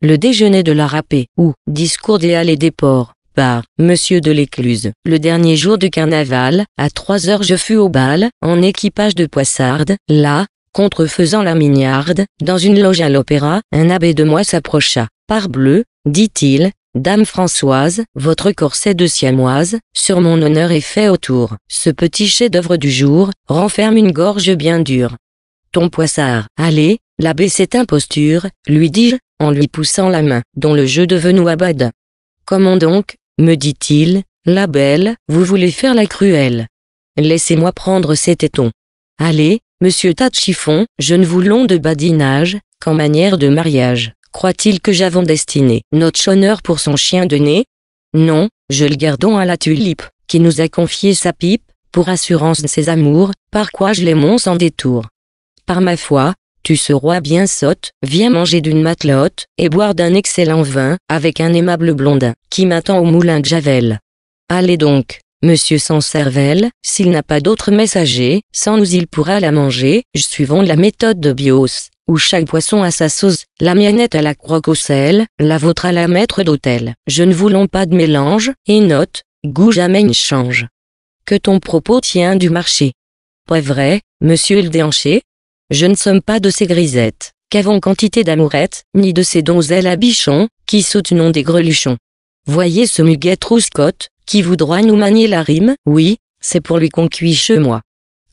Le déjeuner de la râpée ou discours des halles et des ports par Monsieur de l'Écluse. Le dernier jour du carnaval, à trois heures je fus au bal, en équipage de poissarde, là, contrefaisant la mignarde, dans une loge à l'opéra, un abbé de moi s'approcha. Parbleu, dit-il, Dame Françoise, votre corset de siamoise, sur mon honneur est fait autour. Ce petit chef-d'œuvre du jour, renferme une gorge bien dure. Ton poissard, allez, l'abbé cette imposture, lui dis-je, en lui poussant la main, dont le jeu devenu abad. Comment donc, me dit-il, la belle, vous voulez faire la cruelle. Laissez-moi prendre ces tétons. Allez, monsieur Tatchifon, je ne voulons de badinage, qu'en manière de mariage. Croit-il que j'avons destiné notre honneur pour son chien de nez Non, je le gardons à la tulipe, qui nous a confié sa pipe, pour assurance de ses amours, par quoi je l'aimons sans détour. Par ma foi, tu seras bien sotte, viens manger d'une matelote, et boire d'un excellent vin, avec un aimable blondin, qui m'attend au moulin de Javel. Allez donc, monsieur sans cervelle, s'il n'a pas d'autre messager, sans nous il pourra la manger, suivant la méthode de Bios, où chaque poisson a sa sauce, la miennette à la croque au sel, la vôtre à la maître d'hôtel. Je ne voulons pas de mélange, et note, goût jamais ne change. Que ton propos tient du marché. Pas vrai, monsieur le déhanché je ne sommes pas de ces grisettes, qu'avons quantité d'amourettes, ni de ces donzelles à bichons, qui soutenons des greluchons. Voyez ce muguet trouscotte, qui voudra nous manier la rime, oui, c'est pour lui qu'on cuit chez moi.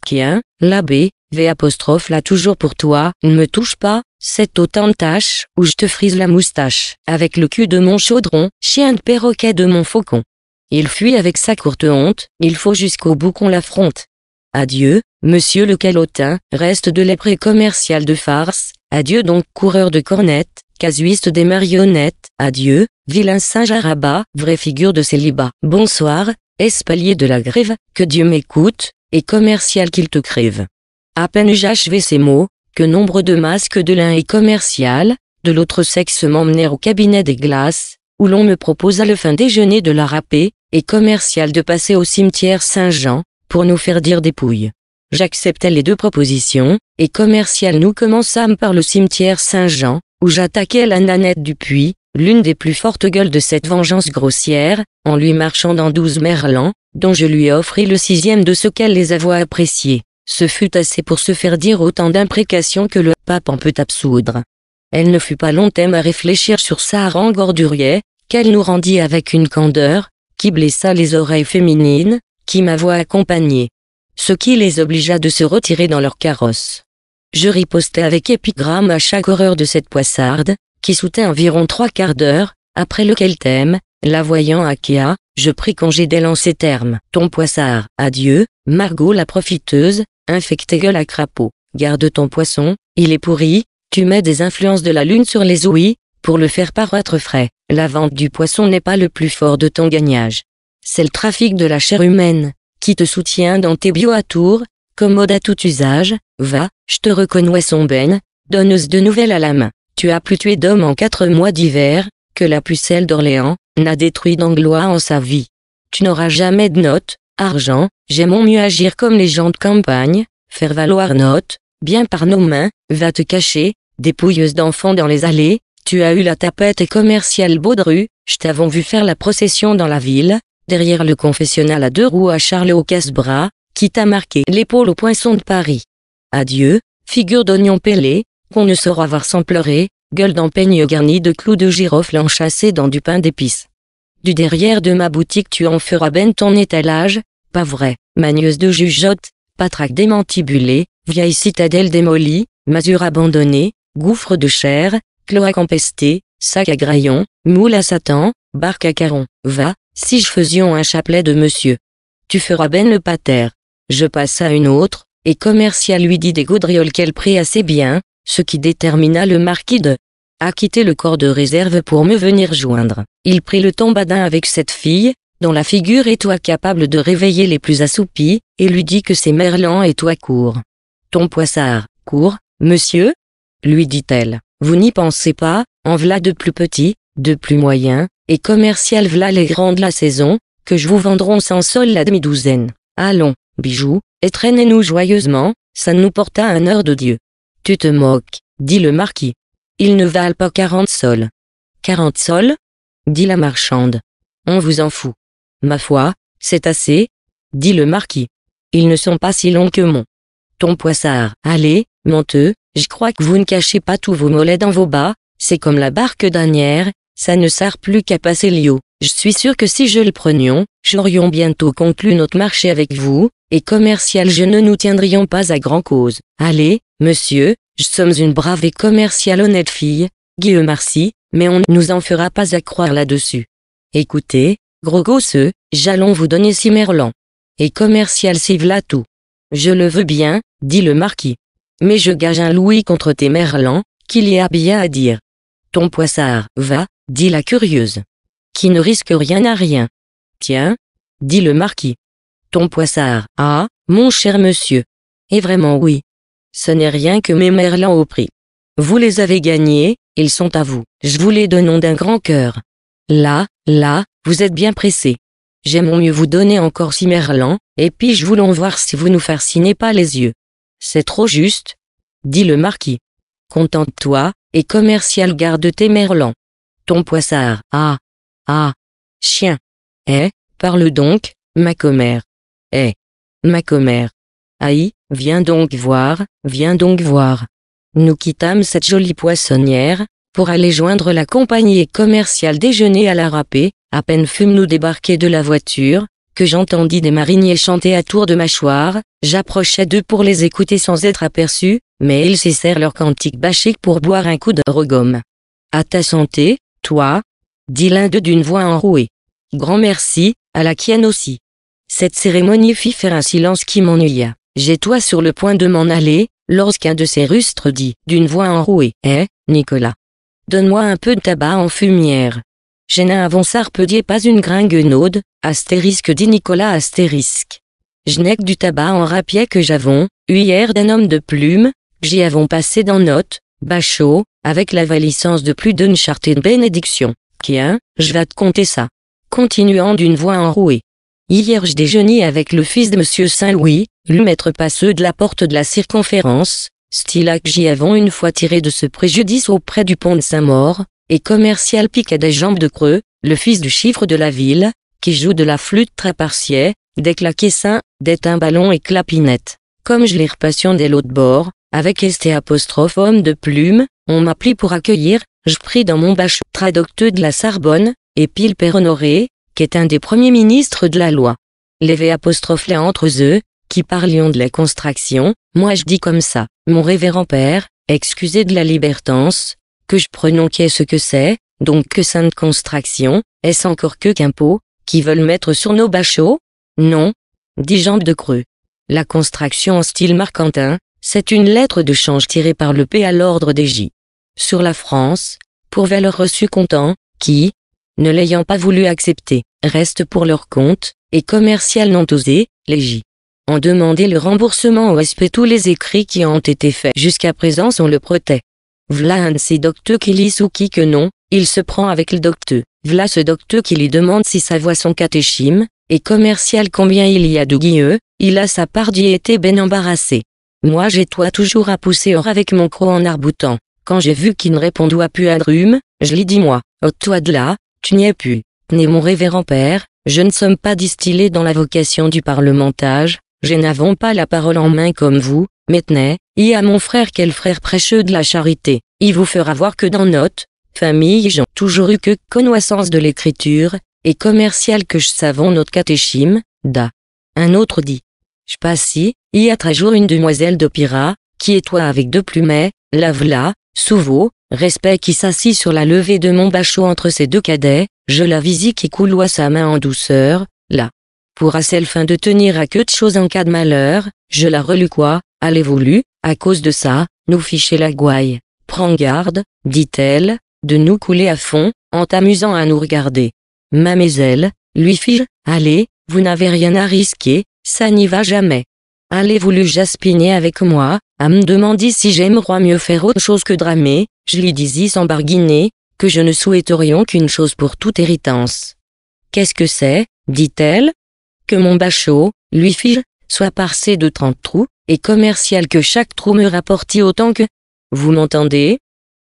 Quien, l'abbé, V apostrophe là toujours pour toi, ne me touche pas, c'est autant de tâches, où je te frise la moustache, avec le cul de mon chaudron, chien de perroquet de mon faucon. Il fuit avec sa courte honte, il faut jusqu'au bout qu'on l'affronte. Adieu, Monsieur le calotin, reste de l'épée commercial de farce, adieu donc coureur de cornettes, casuiste des marionnettes, adieu, vilain singe à vraie figure de célibat. Bonsoir, espalier de la grève, que Dieu m'écoute, et commercial qu'il te crève. À peine achevé ces mots, que nombre de masques de l'un et commercial, de l'autre sexe m'emmenèrent au cabinet des glaces, où l'on me proposa le fin déjeuner de la râpée, et commercial de passer au cimetière Saint-Jean, pour nous faire dire des pouilles j'acceptai les deux propositions, et commercial nous commençâmes par le cimetière Saint-Jean, où j'attaquais la nanette du puits, l'une des plus fortes gueules de cette vengeance grossière, en lui marchant dans douze merlans, dont je lui offris le sixième de ce qu'elle les avoit appréciés. Ce fut assez pour se faire dire autant d'imprécations que le pape en peut absoudre. Elle ne fut pas longtemps à réfléchir sur sa harangue ordurier, qu'elle nous rendit avec une candeur, qui blessa les oreilles féminines, qui m'avoit accompagnée ce qui les obligea de se retirer dans leur carrosse. Je ripostai avec épigramme à chaque horreur de cette poissarde, qui soutint environ trois quarts d'heure, après lequel thème, la voyant à Kea, je pris congé d'elle en ces termes. Ton poissard, adieu, Margot la profiteuse, infecté gueule à crapaud. Garde ton poisson, il est pourri, tu mets des influences de la lune sur les ouïes, pour le faire paraître frais. La vente du poisson n'est pas le plus fort de ton gagnage. C'est le trafic de la chair humaine qui te soutient dans tes bio à Tours, commode à tout usage, va, je te reconnais son ben, donneuse de nouvelles à la main. Tu as plus tué d'hommes en quatre mois d'hiver, que la pucelle d'Orléans, n'a détruit d'anglois en sa vie. Tu n'auras jamais de notes, argent, mon mieux agir comme les gens de campagne, faire valoir notes, bien par nos mains, va te cacher, dépouilleuse d'enfants dans les allées, tu as eu la tapette commerciale Baudru, je t'avons vu faire la procession dans la ville, derrière le confessionnal à deux roues à Charles au casse-bras, qui t'a marqué l'épaule au poinçon de Paris. Adieu, figure d'oignon pelé, qu'on ne saura voir sans pleurer, gueule d'empeigne garnie de clous de girofle enchâssés dans du pain d'épices. Du derrière de ma boutique tu en feras ben ton étalage, pas vrai, magneuse de jugeote, patraque démantibulée, vieille citadelle démolie, masure abandonnée, gouffre de chair, cloac empesté, sac à graillon, moule à satan, barque à caron, va, si je faisions un chapelet de monsieur. Tu feras ben le pater. Je passe à une autre, et commercial lui dit des gaudrioles qu'elle prit assez bien, ce qui détermina le marquis de à quitter le corps de réserve pour me venir joindre. Il prit le tombadin avec cette fille, dont la figure est toi capable de réveiller les plus assoupis, et lui dit que c'est Merlan et toi court. Ton poissard, court, monsieur? lui dit-elle. Vous n'y pensez pas, en v'là de plus petit, de plus moyen, et commercial v'là les grandes la saison, que je vous vendrons sans sol la demi-douzaine. Allons, bijoux, et traînez-nous joyeusement, ça nous porta un heure de Dieu. Tu te moques, dit le marquis. Ils ne valent pas quarante sols. Quarante sols? dit la marchande. On vous en fout. Ma foi, c'est assez, dit le marquis. Ils ne sont pas si longs que mon. Ton poissard, allez, menteux, je crois que vous ne cachez pas tous vos mollets dans vos bas, c'est comme la barque danière. Ça ne sert plus qu'à passer l'IO. Je suis sûr que si je le prenions, j'aurions bientôt conclu notre marché avec vous, et commercial je ne nous tiendrions pas à grand cause. Allez, monsieur, je sommes une brave et commerciale honnête fille, Guillaume Marcy, mais on ne nous en fera pas à croire là-dessus. Écoutez, gros gosseux, j'allons vous donner six merlans. Et commercial v'là tout. Je le veux bien, dit le marquis. Mais je gage un louis contre tes merlans, qu'il y a bien à dire. Ton poissard, va, dit la curieuse. Qui ne risque rien à rien. Tiens, dit le marquis. Ton poissard, ah, mon cher monsieur. Et vraiment oui. Ce n'est rien que mes merlans au prix. Vous les avez gagnés, ils sont à vous. Je vous les donnons d'un grand cœur. Là, là, vous êtes bien pressé. J'aimerais mieux vous donner encore six merlans, et puis je voulons voir si vous nous farcinez pas les yeux. C'est trop juste, dit le marquis. Contente-toi, et commercial garde tes merlans. Ton poissard, ah, ah, chien. Eh, parle donc, ma commère. Eh, ma commère. Aïe, viens donc voir, viens donc voir. Nous quittâmes cette jolie poissonnière, pour aller joindre la compagnie commerciale déjeuner à la râpée, à peine fûmes-nous débarqués de la voiture, que j'entendis des mariniers chanter à tour de mâchoire, j'approchai d'eux pour les écouter sans être aperçu, mais ils cessèrent leur cantique bachique pour boire un coup de regomme. À ta santé, toi, dit l'un d'eux d'une voix enrouée. Grand merci, à la quienne aussi. Cette cérémonie fit faire un silence qui m'ennuya. J'ai toi sur le point de m'en aller, lorsqu'un de ces rustres dit, d'une voix enrouée, Eh, Nicolas. Donne-moi un peu de tabac en fumière. J'en avon sarpedier pas une gringue naude, astérisque dit Nicolas astérisque. que du tabac en rapier que j'avons, eu hier d'un homme de plume, j'y avons passé dans notes Bachot, avec la valissance de plus d'une charte de bénédiction. Qui hein, je vais te compter ça. Continuant d'une voix enrouée. Hier je déjeunis avec le fils de Monsieur Saint-Louis, le maître passeux de la porte de la circonférence, que j'y avons une fois tiré de ce préjudice auprès du pont de Saint-Maur, et commercial pique des jambes de creux, le fils du chiffre de la ville, qui joue de la flûte très partielle, des claquessins, des timbalons et clapinettes. Comme je l'ai repassions dès l'autre bord, avec ST apostrophe homme de plume, on m'applit pour accueillir, je prie dans mon bachot traducteur de la Sarbonne et Pile Honoré, qui est un des premiers ministres de la loi. Lévé apostrophe les entre eux, qui parlions de la construction, moi je dis comme ça, mon révérend père, excusez de la libertance, que je ce que c'est, donc que sainte Constraction, est-ce encore que qu'impôt, qui veulent mettre sur nos bachots? Non. dit jambes de creux. La construction en style marquantin, c'est une lettre de change tirée par le P à l'ordre des J. Sur la France, pour valeur reçu comptant, qui, ne l'ayant pas voulu accepter, reste pour leur compte, et commercial n'ont osé, les J. en demandé le remboursement au SP tous les écrits qui ont été faits jusqu'à présent sont le protet. V'là un de ces qui lit ou qui que non, il se prend avec le docteur V'là ce docteur qui lui demande si sa voix son catéchisme, et commercial combien il y a de guilleux, il a sa part d'y été ben embarrassé. Moi j'ai toi toujours à pousser hors avec mon croc en arboutant. Quand j'ai vu qu'il ne répondoit plus à Drume, je lui dis moi, oh toi de là, tu n'y es plus. Né mon révérend père, je ne sommes pas distillé dans la vocation du parlementage, je n'avons pas la parole en main comme vous, mais tenez, y a mon frère quel frère prêcheux de la charité, il vous fera voir que dans notre famille j'ai toujours eu que connaissance de l'écriture, et commercial que je savons notre catéchisme, da. Un autre dit, je passe il y a trois jours une demoiselle d'Opira, qui est avec deux plumets, sous vous respect qui s'assit sur la levée de mon bachot entre ses deux cadets, je la visie qui couloie sa main en douceur, là. Pour à celle fin de tenir à que de choses en cas de malheur, je la relu quoi, allez voulu, à cause de ça, nous ficher la gouaille. Prends garde, dit-elle, de nous couler à fond, en t'amusant à nous regarder. mademoiselle. lui fis-je, allez, vous n'avez rien à risquer, ça n'y va jamais. Allez voulu jaspiner avec moi, à me demander si j'aimerais mieux faire autre chose que dramer, je lui disis sans barguiner, que je ne souhaiterions qu'une chose pour toute héritance. Qu'est-ce que c'est, dit-elle? Que mon bachot, lui fis soit parcé de trente trous, et commercial que chaque trou me rapportit autant que... Vous m'entendez?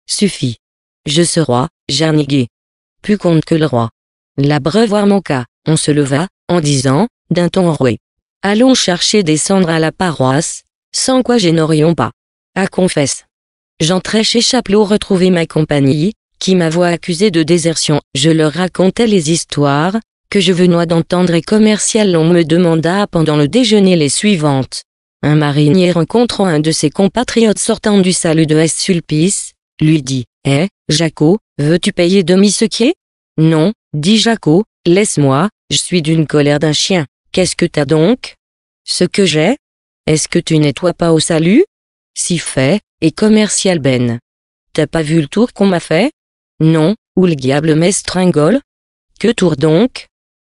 Suffit. Je serai jarniguer. Plus compte que le roi. La voir mon cas, on se leva, en disant, d'un ton roué. Allons chercher des cendres à la paroisse, sans quoi je n'aurions pas. À confesse. J'entrais chez Chapelot retrouver ma compagnie, qui m'avait accusé de désertion. Je leur racontais les histoires, que je venois d'entendre et commercial on me demanda pendant le déjeuner les suivantes. Un marinier rencontrant un de ses compatriotes sortant du salut de S-Sulpice, lui dit, Eh, Jaco, veux-tu payer demi ce qui est Non, dit Jaco, laisse-moi, je suis d'une colère d'un chien. Qu'est-ce que t'as donc Ce que j'ai Est-ce que tu nettoies pas au salut Si fait, et commercial Ben. T'as pas vu le tour qu'on m'a fait Non, ou le diable m'estringole Que tour donc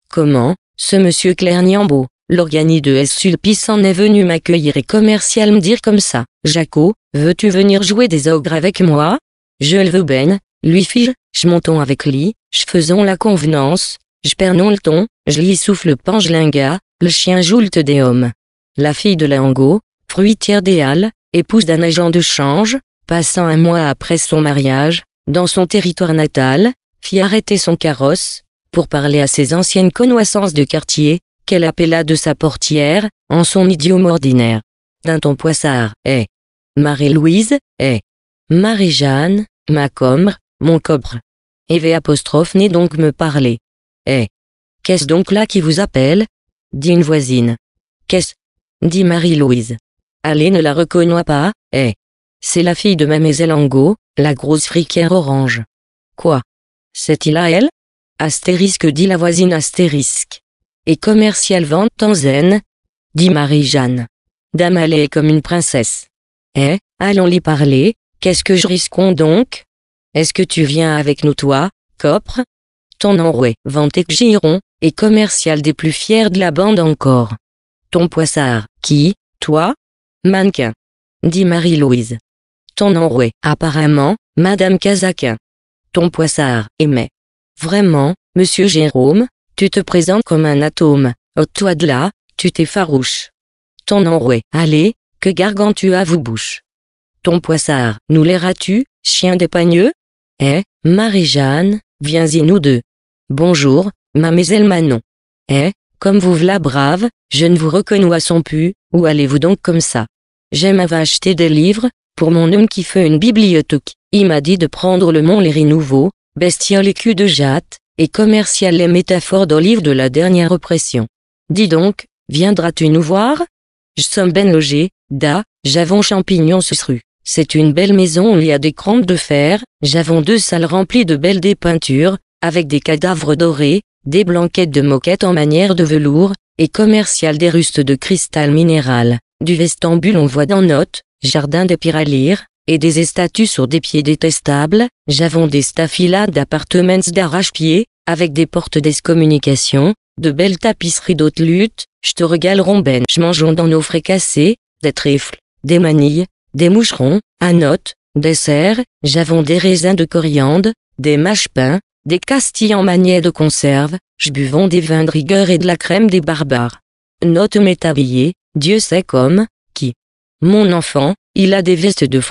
Comment, ce monsieur Clerniambeau, l'organi de S. Sulpice en est venu m'accueillir et commercial me dire comme ça, Jaco, veux-tu venir jouer des ogres avec moi Je le veux ben, lui fige, je montons avec lui, je faisons la convenance, je perds non le ton, je lis souffle pangelinga, le chien joulte des hommes. La fille de Lango, fruitière des Halles, épouse d'un agent de change, passant un mois après son mariage, dans son territoire natal, fit arrêter son carrosse, pour parler à ses anciennes connaissances de quartier, qu'elle appela de sa portière, en son idiome ordinaire. D'un ton poissard, eh. Marie-Louise, eh. Marie-Jeanne, ma combre, mon cobre. Éve apostrophe n'est donc me parler. Eh. Qu'est-ce donc là qui vous appelle? dit une voisine. Qu'est-ce? dit Marie-Louise. Allez ne la reconnaît pas, eh. C'est la fille de Mademoiselle Angot, la grosse friquière orange. Quoi? C'est-il à elle? Astérisque dit la voisine astérisque. Et commercial vente en zen, dit Marie-Jeanne. Dame Allé est comme une princesse. Eh, allons l'y parler, qu'est-ce que je risquons donc? Est-ce que tu viens avec nous toi, copre? ton enroué, que Giron, et commercial des plus fiers de la bande encore. Ton poissard, qui, toi Mannequin. Dit Marie-Louise. Ton enroué, apparemment, Madame Kazakin. Ton poissard, aimé. Vraiment, Monsieur Jérôme, tu te présentes comme un atome, oh toi de là, tu t'es farouche. Ton enroué, allez, que gargantua vous bouche. Ton poissard, nous l'airas-tu, chien des pagneux Eh, Marie-Jeanne, viens-y nous deux. Bonjour, mademoiselle Manon. Eh, comme vous v'là brave, je ne vous reconnois son pu, où allez-vous donc comme ça? J'aime avoir acheté des livres, pour mon homme qui fait une bibliothèque. Il m'a dit de prendre le Mont Léry Nouveau, bestiole et de jatte, et commercial les métaphores d'olive de la dernière oppression. Dis donc, viendras-tu nous voir? Je sommes ben logé, da, j'avons champignons rue. C'est une belle maison où il y a des crampes de fer, j'avons deux salles remplies de belles dépeintures, avec des cadavres dorés, des blanquettes de moquette en manière de velours, et commercial des rustes de cristal minéral. Du vestambule on voit dans notes, jardin de pyralire, et des statues sur des pieds détestables, j'avons des staffilades d'appartements d'arrache-pied, avec des portes d'excommunication, de belles tapisseries d'hôtes lutte, j'te regale Je ben. mangeons dans nos fricassés, des trifles, des manilles, des moucherons, à notes, serres, j'avons des raisins de coriandre, des mâches pains, des castilles en maniais de conserve, je buvons des vins de rigueur et de la crème des barbares. Note mes Dieu sait comme, qui. Mon enfant, il a des vestes de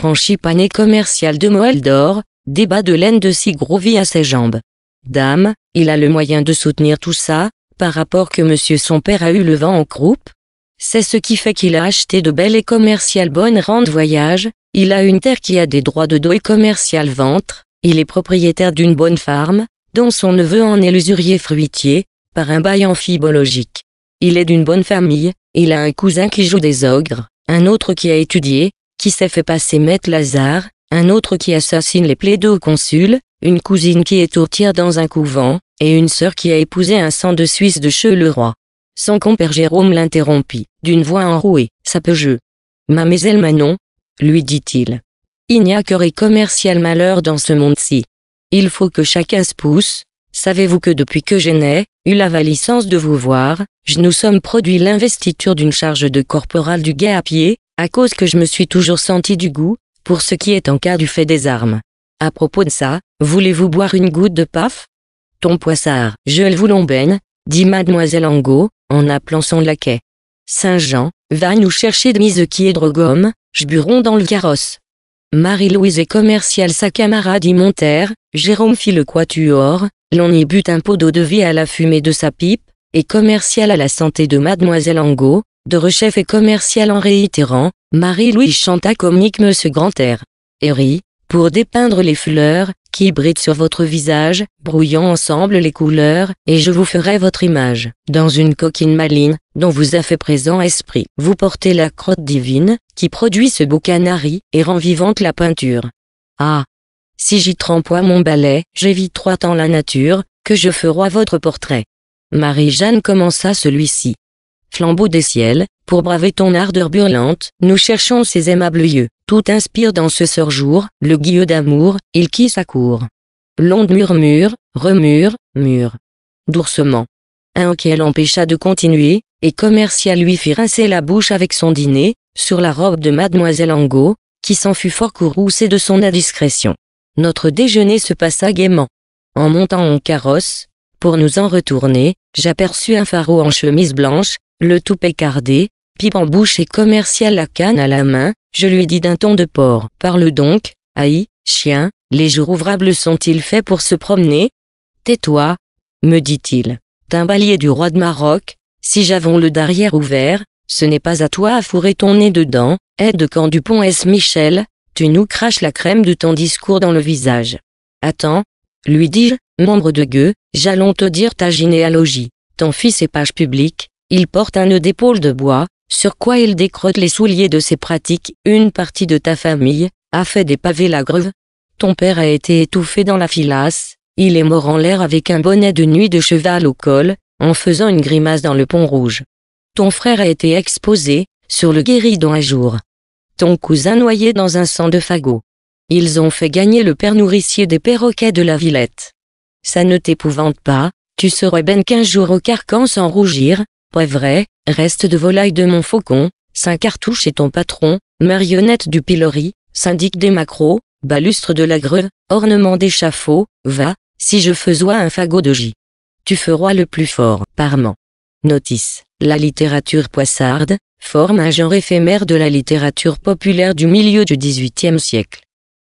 pané commercial de moelle d'or, des bas de laine de si gros vie à ses jambes. Dame, il a le moyen de soutenir tout ça, par rapport que monsieur son père a eu le vent en croupe. C'est ce qui fait qu'il a acheté de belles et commerciales bonnes rentes voyage, il a une terre qui a des droits de dos et commercial ventre, il est propriétaire d'une bonne ferme, dont son neveu en est l'usurier fruitier, par un bail amphibologique. Il est d'une bonne famille, il a un cousin qui joue des ogres, un autre qui a étudié, qui s'est fait passer maître Lazare, un autre qui assassine les au consuls une cousine qui est tourtière dans un couvent, et une sœur qui a épousé un sang de Suisse de Che-le-Roi. Son compère Jérôme l'interrompit, d'une voix enrouée, ça peut je. Manon, lui dit-il. Il n'y a que les commercial malheur dans ce monde-ci. Il faut que chacun se pousse. Savez-vous que depuis que je n'ai eu la valissance de vous voir, je nous sommes produit l'investiture d'une charge de corporal du guet à pied, à cause que je me suis toujours senti du goût, pour ce qui est en cas du fait des armes. À propos de ça, voulez-vous boire une goutte de paf Ton poissard, je le voulons ben, dit mademoiselle Angot, en appelant son laquais. Saint-Jean, va nous chercher de mise qui est drogome, je burons dans le carrosse. Marie-Louise et commerciale sa camarade y montèrent, Jérôme fit le quatuor, l'on y but un pot d'eau-de-vie à la fumée de sa pipe, et commercial à la santé de Mademoiselle Angot, de rechef et commercial en réitérant, Marie-Louise chanta comique Monsieur grand Et pour dépeindre les fleurs, qui brident sur votre visage, brouillant ensemble les couleurs, et je vous ferai votre image. Dans une coquine maligne, dont vous a fait présent esprit, vous portez la crotte divine, qui produit ce beau canari, et rend vivante la peinture. Ah! Si j'y trempois mon balai, trois tant la nature, que je ferai votre portrait. Marie-Jeanne commença celui-ci. Flambeau des ciels, pour braver ton ardeur burlante, nous cherchons ces aimables yeux. Tout inspire dans ce surjour, le guilleux d'amour, il qui cour. L'onde murmure, remure, mure. Doucement. Un qu'elle empêcha de continuer, et commercial lui fit rincer la bouche avec son dîner, sur la robe de mademoiselle Angot, qui s'en fut fort courroucée de son indiscrétion. Notre déjeuner se passa gaiement. En montant en carrosse, pour nous en retourner, j'aperçus un pharaon en chemise blanche, le tout cardé, pipe en bouche et commercial la canne à la main, je lui dis d'un ton de porc. Parle donc, Aïe, chien, les jours ouvrables sont-ils faits pour se promener Tais-toi, me dit-il. Timbalier du roi de Maroc, si j'avons le derrière ouvert, ce n'est pas à toi à fourrer ton nez dedans, aide-camp du pont S. Michel, tu nous craches la crème de ton discours dans le visage. Attends, lui dis-je, membre de gueux, j'allons te dire ta généalogie. Ton fils est page public. il porte un nœud d'épaule de bois, sur quoi il décrotte les souliers de ses pratiques. Une partie de ta famille a fait des pavés la greuve. Ton père a été étouffé dans la filasse. Il est mort en l'air avec un bonnet de nuit de cheval au col, en faisant une grimace dans le pont rouge. Ton frère a été exposé, sur le guéridon un jour. Ton cousin noyé dans un sang de fagot. Ils ont fait gagner le père nourricier des perroquets de la Villette. Ça ne t'épouvante pas, tu serais ben qu'un jours au carcan sans rougir, vrai, reste de volaille de mon faucon, Saint-Cartouche et ton patron, marionnette du pilori, syndic des macros, balustre de la greuve, ornement d'échafaud, va, si je faisois un fagot de J. Tu ferois le plus fort, parment. Notice. La littérature poissarde, forme un genre éphémère de la littérature populaire du milieu du XVIIIe siècle.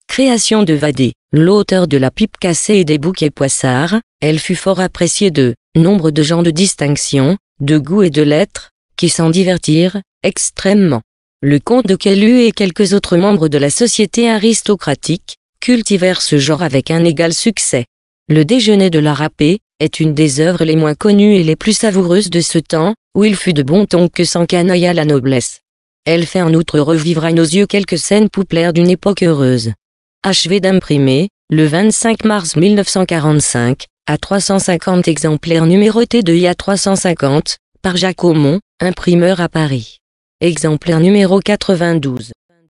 Création de Vadé, l'auteur de La pipe cassée et des bouquets poissards, elle fut fort appréciée de nombre de gens de distinction, de goût et de lettres, qui s'en divertirent, extrêmement. Le comte de Calu et quelques autres membres de la société aristocratique, cultivèrent ce genre avec un égal succès. Le déjeuner de la râpée, est une des œuvres les moins connues et les plus savoureuses de ce temps, où il fut de bon ton que s'en à la noblesse. Elle fait en outre revivre à nos yeux quelques scènes pouplaires d'une époque heureuse. Achevé d'imprimer, le 25 mars 1945, à 350 exemplaires numérotés de IA 350, par Jacques Aumont, imprimeur à Paris. Exemplaire numéro 92.